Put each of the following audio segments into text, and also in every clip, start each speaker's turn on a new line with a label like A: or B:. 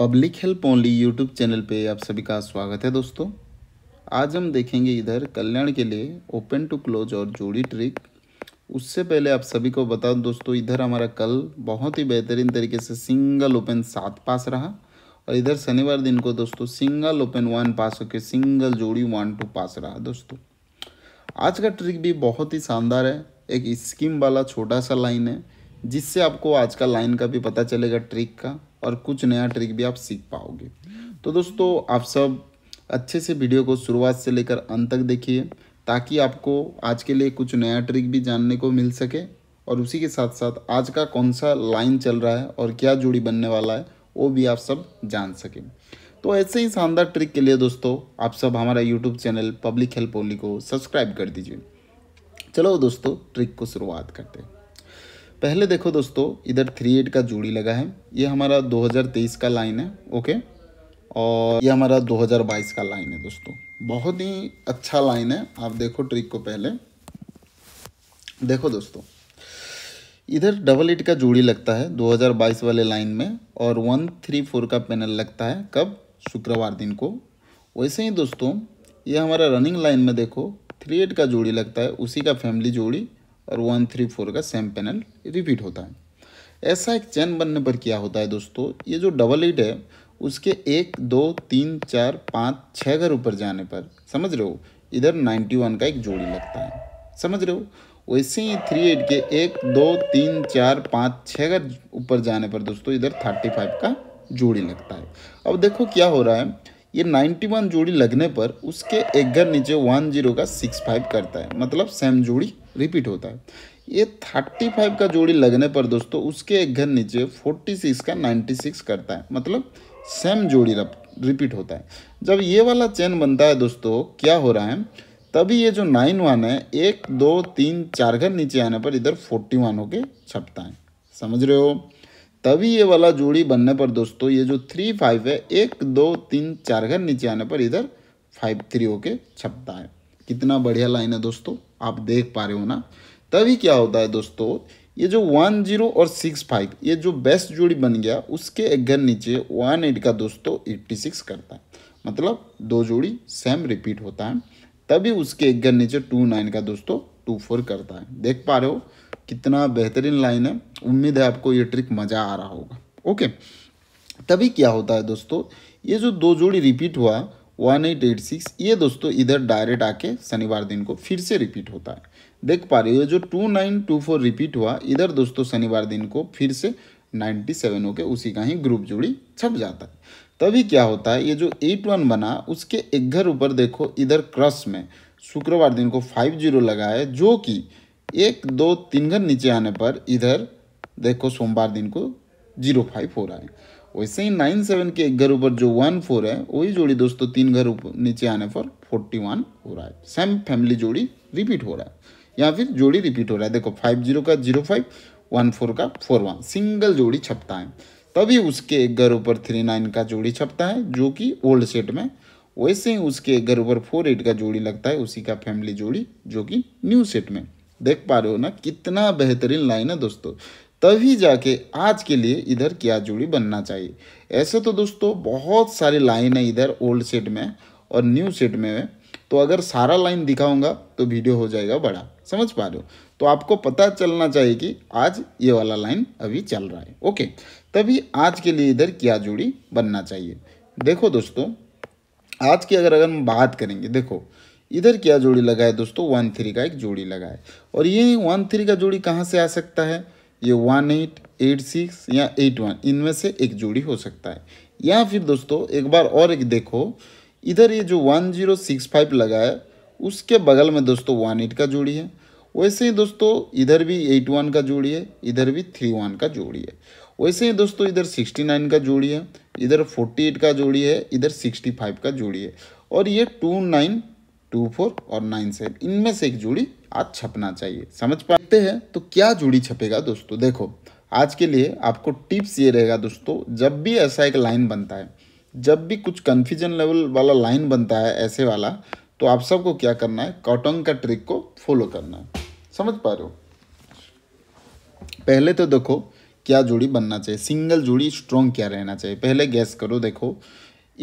A: public help only YouTube channel पे आप सभी का स्वागत है दोस्तों आज हम देखेंगे इधर कल्याण के लिए ओपन टू क्लोज और जोड़ी ट्रिक उससे पहले आप सभी को बता दोस्तों इधर हमारा कल बहुत ही बेहतरीन तरीके से सिंगल ओपन सात पास रहा और इधर शनिवार दिन को दोस्तों सिंगल ओपन वन पास होकर सिंगल जोड़ी वन टू पास रहा दोस्तों आज का ट्रिक भी बहुत ही शानदार है एक स्कीम वाला छोटा सा लाइन है जिससे आपको आज का लाइन का भी पता चलेगा ट्रिक का और कुछ नया ट्रिक भी आप सीख पाओगे तो दोस्तों आप सब अच्छे से वीडियो को शुरुआत से लेकर अंत तक देखिए ताकि आपको आज के लिए कुछ नया ट्रिक भी जानने को मिल सके और उसी के साथ साथ आज का कौन सा लाइन चल रहा है और क्या जोड़ी बनने वाला है वो भी आप सब जान सकें तो ऐसे ही शानदार ट्रिक के लिए दोस्तों आप सब हमारा YouTube channel public help only को सब्सक्राइब कर दीजिए चलो दोस्तों ट्रिक को शुरुआत करते हैं पहले देखो दोस्तों इधर थ्री एट का जोड़ी लगा है ये हमारा 2023 का लाइन है ओके और ये हमारा 2022 का लाइन है दोस्तों बहुत ही अच्छा लाइन है आप देखो ट्रिक को पहले देखो दोस्तों इधर डबल एट का जोड़ी लगता है 2022 वाले लाइन में और वन थ्री फोर का पैनल लगता है कब शुक्रवार दिन को वैसे ही दोस्तों ये हमारा रनिंग लाइन में देखो थ्री एट का जोड़ी लगता है उसी का फैमिली जोड़ी और वन थ्री फोर का सेम पैनल रिपीट होता है ऐसा एक चैन बनने पर क्या होता है दोस्तों ये जो डबल ईट है उसके एक दो तीन चार पाँच छः घर ऊपर जाने पर समझ रहे हो इधर नाइन्टी वन का एक जोड़ी लगता है समझ रहे हो वैसे ही थ्री एट के एक दो तीन चार पाँच छः घर ऊपर जाने पर दोस्तों इधर थर्टी फाइव का जोड़ी लगता है अब देखो क्या हो रहा है ये नाइन्टी वन जोड़ी लगने पर उसके एक घर नीचे वन जीरो का सिक्स फाइव करता है मतलब सेम जोड़ी रिपीट होता है ये थर्टी फाइव का जोड़ी लगने पर दोस्तों उसके एक घर नीचे फोर्टी सिक्स का नाइन्टी सिक्स करता है मतलब सेम जोड़ी रिपीट होता है जब ये वाला चेन बनता है दोस्तों क्या हो रहा है तभी ये जो नाइन वन है एक दो तीन चार घर नीचे आने पर इधर फोर्टी वन होके छपता है समझ रहे हो तभी ये वाला जोड़ी बनने पर दोस्तों ये जो थ्री फाइव है एक दो तीन चार घर नीचे आने पर इधर फाइव थ्री होके छपता है कितना बढ़िया लाइन है दोस्तों आप देख पा रहे हो ना तभी क्या होता है दोस्तों ये जो वन जीरो और सिक्स फाइव ये जो बेस्ट जोड़ी बन गया उसके अगर नीचे वन एट का दोस्तों एट्टी सिक्स करता है मतलब दो जोड़ी सेम रिपीट होता है तभी उसके अगर नीचे टू नाइन का दोस्तों टू फोर करता है देख पा रहे हो कितना बेहतरीन लाइन है उम्मीद है आपको ये ट्रिक मज़ा आ रहा होगा ओके तभी क्या होता है दोस्तों ये जो दो जोड़ी रिपीट हुआ वन एट एट सिक्स ये दोस्तों इधर डायरेक्ट आके शनिवार दिन को फिर से रिपीट होता है देख पा रहे हो जो two nine two four repeat हुआ इधर दोस्तों शनिवार दिन को फिर से नाइन्टी सेवन होकर उसी का ही ग्रुप जोड़ी छप जाता है तभी क्या होता है ये जो एट वन बना उसके एक घर ऊपर देखो इधर क्रस में शुक्रवार दिन को फाइव जीरो लगा है जो कि एक दो तीन घर नीचे आने पर इधर देखो सोमवार दिन को जीरो फाइव हो रहा है वैसे ही नाइन सेवन के एक घर ऊपर जो वन फोर है वही जोड़ी दोस्तों तीन घर नीचे आने पर फोर्टी वन हो रहा है सेम फैमिली जोड़ी रिपीट हो रहा है या फिर जोड़ी रिपीट हो रहा है देखो फाइव जीरो का जीरो फाइव वन फोर का फोर वन सिंगल जोड़ी छपता है तभी उसके एक घर ऊपर थ्री नाइन का जोड़ी छपता है जो कि ओल्ड सेट में वैसे ही उसके एक घर ऊपर फोर एट का जोड़ी लगता है उसी का फैमिली जोड़ी जो कि न्यू सेट में देख पा रहे हो ना कितना बेहतरीन लाइन है दोस्तों तभी जाके आज के लिए इधर क्या जोड़ी बनना चाहिए ऐसे तो दोस्तों बहुत सारी लाइन है इधर ओल्ड सेट में और न्यू सेट में तो अगर सारा लाइन दिखाऊंगा तो वीडियो हो जाएगा बड़ा समझ पा रहे हो तो आपको पता चलना चाहिए कि आज ये वाला लाइन अभी चल रहा है ओके तभी आज के लिए इधर क्या जोड़ी बनना चाहिए देखो दोस्तों आज की अगर अगर हम बात करेंगे देखो इधर क्या जोड़ी लगा है दोस्तों वन थ्री का एक जोड़ी लगा है और ये वन थ्री का जोड़ी कहाँ से आ सकता है ये वन एट एट सिक्स या एट वन इनमें से एक जोड़ी हो सकता है या फिर दोस्तों एक बार और एक देखो इधर ये जो वन जीरो सिक्स फाइव लगा है उसके बगल में दोस्तों वन एट का जोड़ी है वैसे ही दोस्तों इधर भी एट वन का जोड़ी है इधर भी थ्री वन का जोड़ी है वैसे ही दोस्तों इधर सिक्सटी नाइन का जोड़ी है इधर फोर्टी एट का जोड़ी है इधर सिक्सटी फाइव का जोड़ी है और ये टू नाइन टू फोर और नाइन सेवन इनमें से एक जोड़ी आज छपना चाहिए समझ पाते हैं तो क्या जोड़ी छपेगा दोस्तों देखो आज के लिए आपको टिप्स ये रहेगा दोस्तों जब भी ऐसा एक लाइन बनता है जब भी कुछ कन्फ्यूजन लेवल वाला लाइन बनता है ऐसे वाला तो आप सबको क्या करना है कॉटन का ट्रिक को फॉलो करना है समझ पा रहे हो पहले तो देखो क्या जोड़ी बनना चाहिए सिंगल जोड़ी स्ट्रॉन्ग क्या रहना चाहिए पहले गैस करो देखो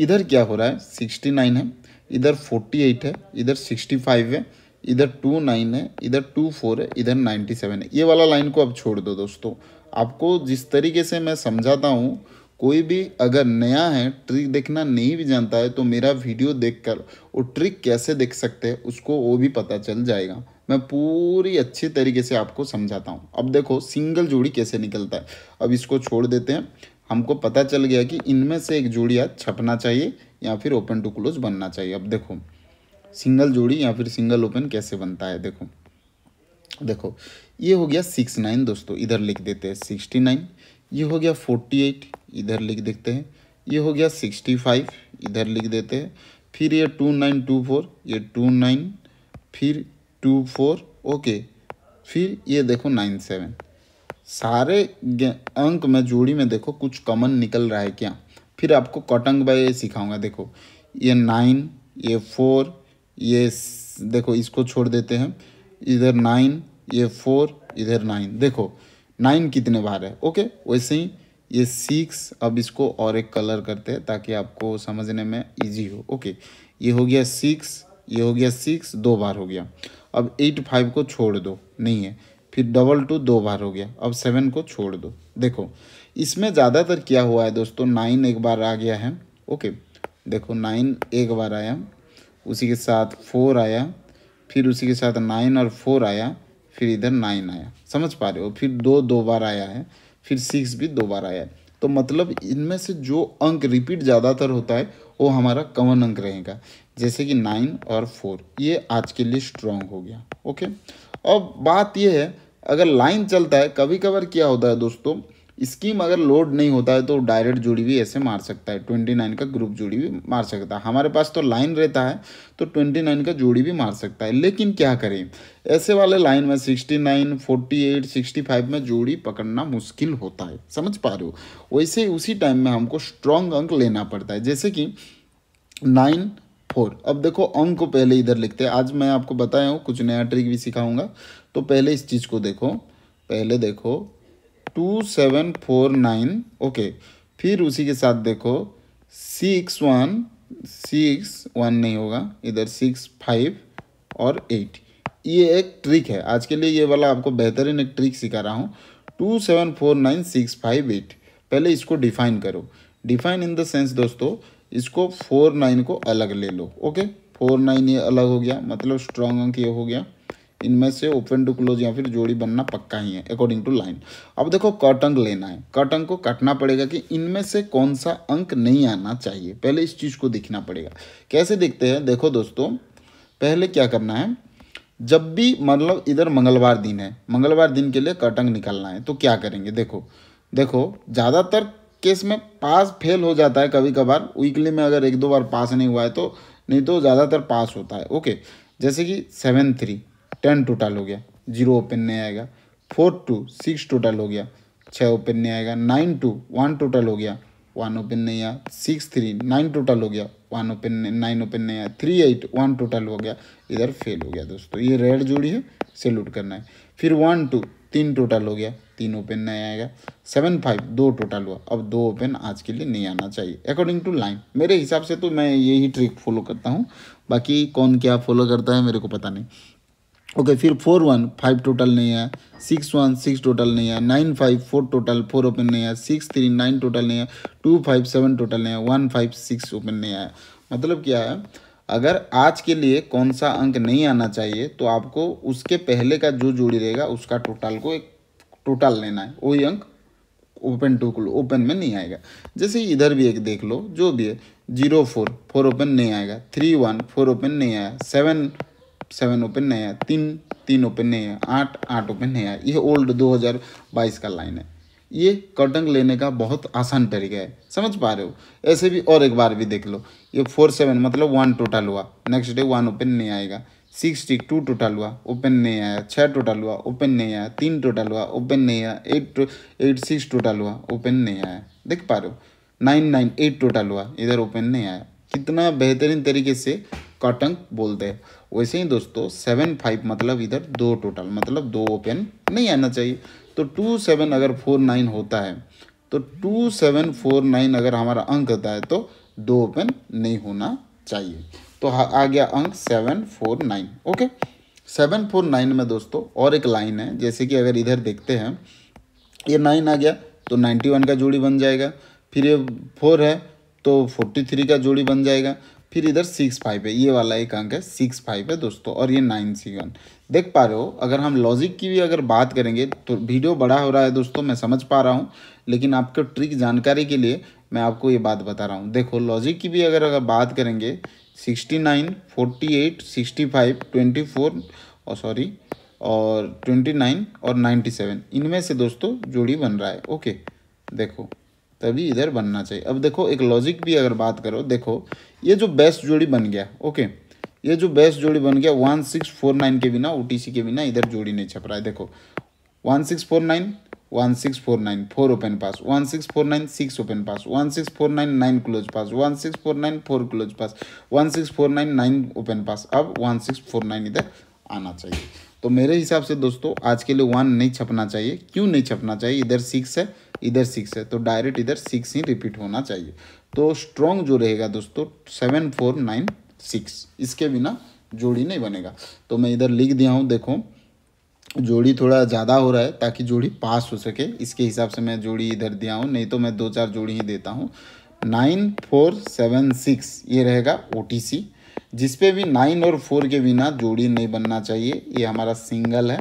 A: इधर क्या हो रहा है सिक्सटी नाइन है इधर फोर्टी एट है इधर सिक्सटी फाइव है इधर टू नाइन है इधर टू फोर है इधर नाइन्टी सेवन है ये वाला लाइन को अब छोड़ दो दोस्तों आपको जिस तरीके से मैं समझाता हूँ कोई भी अगर नया है ट्रिक देखना नहीं भी जानता है तो मेरा वीडियो देखकर वो ट्रिक कैसे देख सकते हैं उसको वो भी पता चल जाएगा मैं पूरी अच्छे तरीके से आपको समझाता हूँ अब देखो सिंगल जोड़ी कैसे निकलता है अब इसको छोड़ देते हैं हमको पता चल गया कि इनमें से एक जोड़ी छपना चाहिए या फिर ओपन टू क्लोज बनना चाहिए अब देखो सिंगल जोड़ी या फिर सिंगल ओपन कैसे बनता है देखो देखो ये हो गया सिक्स नाइन दोस्तों इधर लिख देते हैं सिक्सटी नाइन ये हो गया फोर्टी एट इधर लिख देखते हैं ये हो गया सिक्सटी फाइव इधर लिख देते हैं फिर ये टू नाइन टू फोर ये टू नाइन फिर टू फोर ओके फिर ये देखो नाइन सेवन सारे अंक में जोड़ी में देखो कुछ कॉमन निकल रहा है क्या फिर आपको कटंग बाय सिखाऊंगा देखो ये नाइन ये फोर ये देखो इसको छोड़ देते हैं इधर नाइन ये फोर इधर नाइन देखो नाइन कितने बार है ओके वैसे ही ये सिक्स अब इसको और एक कलर करते हैं ताकि आपको समझने में इजी हो ओके ये हो गया सिक्स ये हो गया सिक्स दो बार हो गया अब एट फाइव को छोड़ दो नहीं है फिर डबल टू दो बार हो गया अब सेवन को छोड़ दो देखो इसमें ज़्यादातर क्या हुआ है दोस्तों नाइन एक बार आ गया है ओके देखो नाइन एक बार आया उसी के साथ फोर आया फिर उसी के साथ नाइन और फोर आया फिर इधर नाइन आया समझ पा रहे हो फिर दो दो बार आया है फिर सिक्स भी दो बार आया है तो मतलब इनमें से जो अंक रिपीट ज़्यादातर होता है वो हमारा कॉमन अंक रहेगा जैसे कि नाइन और फोर ये आज के लिए स्ट्रॉन्ग हो गया ओके अब बात यह है अगर लाइन चलता है कभी कभार क्या होता है दोस्तों स्कीम अगर लोड नहीं होता है तो डायरेक्ट जोड़ी भी ऐसे मार सकता है ट्वेंटी नाइन का ग्रुप जोड़ी भी मार सकता है हमारे पास तो लाइन रहता है तो ट्वेंटी नाइन का जोड़ी भी मार सकता है लेकिन क्या करें ऐसे वाले लाइन में sixty nine forty eight sixty five में जोड़ी पकड़ना मुश्किल होता है समझ पा रहे हो वैसे उसी टाइम में हमको स्ट्रॉन्ग अंक लेना पड़ता है जैसे कि नाइन फोर अब देखो अंक को पहले इधर लिखते हैं आज मैं आपको बताया हूँ कुछ नया ट्रिक भी सिखाऊंगा तो पहले इस चीज़ को देखो पहले देखो two seven four nine okay फिर उसी के साथ देखो सिक्स वन सिक्स वन नहीं होगा इधर सिक्स फाइव और एट ये एक ट्रिक है आज के लिए ये वाला आपको बेहतरीन एक ट्रिक सिखा रहा हूँ two seven four nine six five eight पहले इसको डिफाइन करो डिफाइन इन द सेंस दोस्तों इसको फोर नाइन को अलग ले लो ओके फोर नाइन ये अलग हो गया मतलब स्ट्रॉन्ग अंक ये हो गया इनमें से ओपन टू क्लोज या फिर जोड़ी बनना पक्का ही है अकॉर्डिंग टू लाइन अब देखो कटंग लेना है कटंग को काटना पड़ेगा कि इनमें से कौन सा अंक नहीं आना चाहिए पहले इस चीज़ को देखना पड़ेगा कैसे देखते हैं देखो दोस्तों पहले क्या करना है जब भी मतलब इधर मंगलवार दिन है मंगलवार दिन के लिए कटंग निकलना निकालना है तो क्या करेंगे देखो देखो ज़्यादातर केस में पास फेल हो जाता है कभी कभार वीकली में अगर एक दो बार पास नहीं हुआ है तो नहीं तो ज़्यादातर पास होता है ओके जैसे कि सेवन थ्री टेन टोटल हो गया जीरो ओपन नहीं आएगा फोर टू सिक्स टोटल हो गया छः ओपन नहीं आएगा नाइन टू वन टोटल हो गया वन ओपन नहीं आया सिक्स थ्री नाइन टोटल हो गया वन ओपन नाइन ओपन नहीं आया थ्री एट वन टोटल हो गया इधर फेल हो गया दोस्तों ये रेड जोड़ी है सेल्यूट करना है फिर वन टू तीन टोटल हो गया तीन ओपन नहीं आएगा सेवन फाइव दो टोटल हुआ अब दो ओपन आज के लिए नहीं आना चाहिए अकॉर्डिंग टू लाइन मेरे हिसाब से तो मैं यही ट्रिक फॉलो करता हूँ बाकी कौन क्या फॉलो करता है मेरे को पता नहीं ओके फिर फोर वन फाइव टोटल नहीं है सिक्स वन सिक्स टोटल नहीं है nine five four total four open नहीं है सिक्स थ्री नाइन टोटल नहीं है टू फाइव सेवन टोटल नहीं है वन फाइव सिक्स ओपन नहीं है मतलब क्या है अगर आज के लिए कौन सा अंक नहीं आना चाहिए तो आपको उसके पहले का जो जोड़ी रहेगा उसका टोटल को एक टोटल लेना है वही अंक ओपन टू को ओपन में नहीं आएगा जैसे इधर भी एक देख लो जो भी है जीरो फोर फोर ओपन नहीं आएगा थ्री वन फोर ओपन नहीं आया सेवन सेवन ओपन नहीं है तीन तीन ओपन नहीं है आठ आठ ओपन नहीं है ये ओल्ड 2022 का लाइन है ये कटंग लेने का बहुत आसान तरीका है समझ पा रहे हो ऐसे भी और एक बार भी देख लो ये फोर सेवन मतलब वन टोटल हुआ नेक्स्ट डे वन ओपन नहीं आएगा सिक्स टिक टू टोटल हुआ ओपन नहीं आया छः टोटल हुआ ओपन नहीं आया तीन टोटल हुआ ओपन नहीं आया एट एट सिक्स टोटल हुआ ओपन नहीं आया देख पा रहे हो नाइन नाइन एट टोटल हुआ इधर ओपन नहीं आया कितना बेहतरीन तरीके से काटंक बोलते हैं वैसे ही दोस्तों सेवन फाइव मतलब इधर दो टोटल मतलब दो ओपन नहीं आना चाहिए तो टू सेवन अगर फोर नाइन होता है तो टू सेवन फोर नाइन अगर हमारा अंक होता है तो दो ओपन नहीं होना चाहिए तो आ गया अंक seven four nine okay seven four nine में दोस्तों और एक लाइन है जैसे कि अगर इधर देखते हैं ये नाइन आ गया तो नाइन्टी वन का जोड़ी बन जाएगा फिर ये फोर है तो फोर्टी थ्री का जोड़ी बन जाएगा फिर इधर सिक्स फाइव है ये वाला एक अंक है सिक्स फाइव है दोस्तों और ये नाइन सी वन देख पा रहे हो अगर हम लॉजिक की भी अगर बात करेंगे तो वीडियो बड़ा हो रहा है दोस्तों मैं समझ पा रहा हूँ लेकिन आपको ट्रिक जानकारी के लिए मैं आपको ये बात बता रहा हूँ देखो लॉजिक की भी अगर अगर बात करेंगे sixty nine forty eight sixty five twenty four और सॉरी और ट्वेंटी नाइन और नाइन्टी सेवन इनमें से दोस्तों जोड़ी बन रहा है ओके देखो तभी इधर बनना चाहिए अब देखो एक लॉजिक भी अगर बात करो देखो ये जो बेस्ट जोड़ी बन गया ओके ये जो बेस्ट जोड़ी बन गया वन सिक्स फोर नाइन के बिना ओ के बिना इधर जोड़ी नहीं छप रहा है देखो one six four nine one six four nine four open pass one six four nine six open pass one six four nine nine close pass one six four nine four close pass one six four nine nine open pass अब one six four nine इधर आना चाहिए तो मेरे हिसाब से दोस्तों आज के लिए वन नहीं छपना चाहिए क्यों नहीं छपना चाहिए इधर सिक्स है इधर सिक्स है तो डायरेक्ट इधर सिक्स ही रिपीट होना चाहिए तो स्ट्रॉन्ग जो रहेगा दोस्तों सेवन फोर नाइन सिक्स इसके बिना जोड़ी नहीं बनेगा तो मैं इधर लिख दिया हूँ देखो जोड़ी थोड़ा ज़्यादा हो रहा है ताकि जोड़ी पास हो सके इसके हिसाब से मैं जोड़ी इधर दिया हूँ नहीं तो मैं दो चार जोड़ी ही देता हूँ नाइन फोर सेवन सिक्स ये रहेगा ओ टी सी जिसपे भी नाइन और फोर के बिना जोड़ी नहीं बनना चाहिए ये हमारा सिंगल है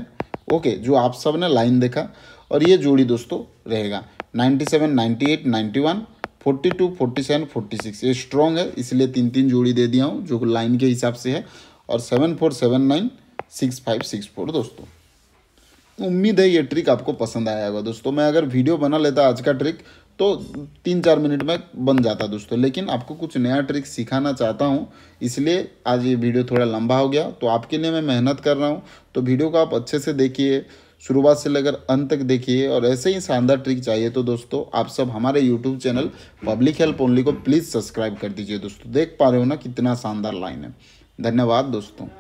A: ओके जो आप सब ने लाइन देखा और ये जोड़ी दोस्तों रहेगा 97, 98, 91, 42, 47, 46 ये स्ट्रॉन्ग है इसलिए तीन तीन जोड़ी दे दिया हूँ जो लाइन के हिसाब से है और seven four seven nine six five six four दोस्तों उम्मीद है ये ट्रिक आपको पसंद आया होगा दोस्तों मैं अगर वीडियो बना लेता आज का ट्रिक तो तीन चार मिनट में बन जाता दोस्तों लेकिन आपको कुछ नया ट्रिक सिखाना चाहता हूँ इसलिए आज ये वीडियो थोड़ा लंबा हो गया तो आपके लिए मैं मेहनत कर रहा हूँ तो वीडियो को आप अच्छे से देखिए शुरुआत से लेकर अंत तक देखिए और ऐसे ही शानदार ट्रिक चाहिए तो दोस्तों आप सब हमारे YouTube channel public help only को प्लीज़ सब्सक्राइब कर दीजिए दोस्तों देख पा रहे हो ना कितना शानदार लाइन है धन्यवाद दोस्तों